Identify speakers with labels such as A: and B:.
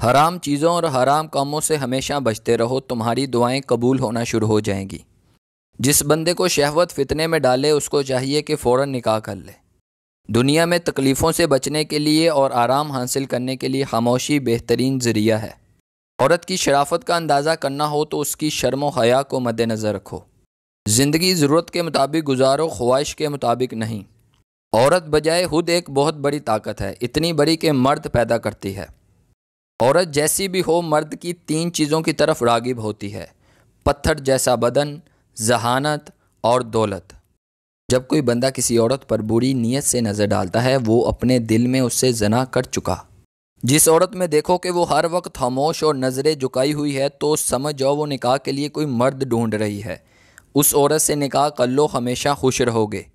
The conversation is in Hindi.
A: हराम
B: चीज़ों और हराम कामों से हमेशा बचते रहो तुम्हारी दुआएं कबूल होना शुरू हो जाएंगी जिस बंदे को शहवत फितने में डाले उसको चाहिए कि फ़ौर निकाह कर ले दुनिया में तकलीफ़ों से बचने के लिए और आराम हासिल करने के लिए खामोशी बेहतरीन ज़रिया है औरत की शराफत का अंदाज़ा करना हो तो उसकी शर्म हया को मद्दनज़र रखो ज़िंदगी ज़रूरत के मुताबिक गुजारो ख्वाहिश के मुताबिक नहीं औरत बजाय खुद एक बहुत बड़ी ताकत है इतनी बड़ी कि मर्द पैदा करती है औरत जैसी भी हो मर्द की तीन चीज़ों की तरफ रागिब होती है पत्थर जैसा बदन जहानत और दौलत जब कोई बंदा किसी औरत पर बुरी नीयत से नज़र डालता है वो अपने दिल में उससे जना कर चुका जिस औरत में देखो कि वो हर वक्त खामोश और नज़रें झुकाई हुई है तो समझ जाओ वो निकाह के लिए कोई मर्द ढूंढ रही है उस औरत से निकाह कर लो हमेशा खुश रहोगे